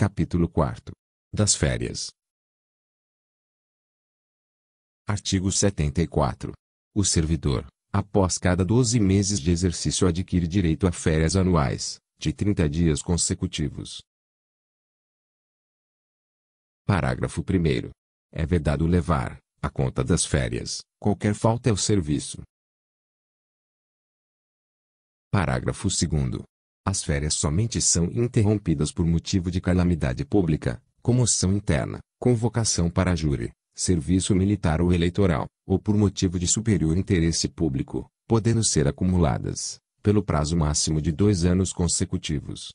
Capítulo 4. Das férias. Artigo 74. O servidor, após cada 12 meses de exercício adquire direito a férias anuais, de 30 dias consecutivos. Parágrafo 1 É vedado levar, à conta das férias, qualquer falta ao é serviço. Parágrafo 2 as férias somente são interrompidas por motivo de calamidade pública, comoção interna, convocação para júri, serviço militar ou eleitoral, ou por motivo de superior interesse público, podendo ser acumuladas, pelo prazo máximo de dois anos consecutivos.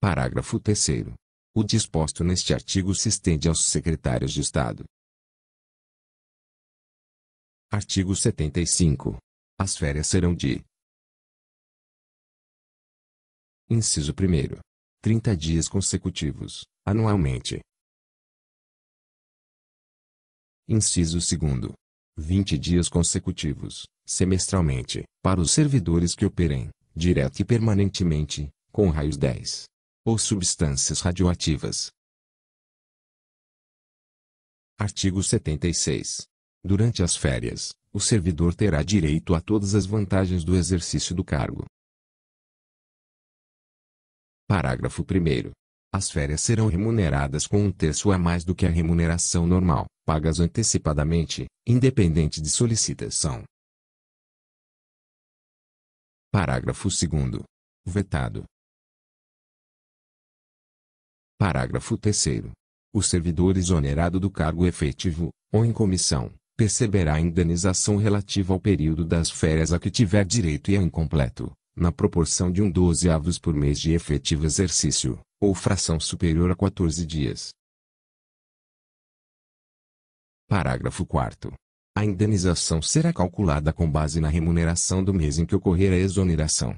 Parágrafo 3. O disposto neste artigo se estende aos secretários de Estado. Artigo 75. As férias serão de Inciso 1. 30 dias consecutivos, anualmente. Inciso 2. 20 dias consecutivos, semestralmente, para os servidores que operem, direto e permanentemente, com raios 10 ou substâncias radioativas. Artigo 76. Durante as férias, o servidor terá direito a todas as vantagens do exercício do cargo, Parágrafo 1 As férias serão remuneradas com um terço a mais do que a remuneração normal, pagas antecipadamente, independente de solicitação. Parágrafo 2 Vetado. Parágrafo 3 O servidor exonerado do cargo efetivo, ou em comissão, perceberá a indenização relativa ao período das férias a que tiver direito e a incompleto, na proporção de um dozeavos por mês de efetivo exercício, ou fração superior a 14 dias. Parágrafo 4 A indenização será calculada com base na remuneração do mês em que ocorrer a exoneração.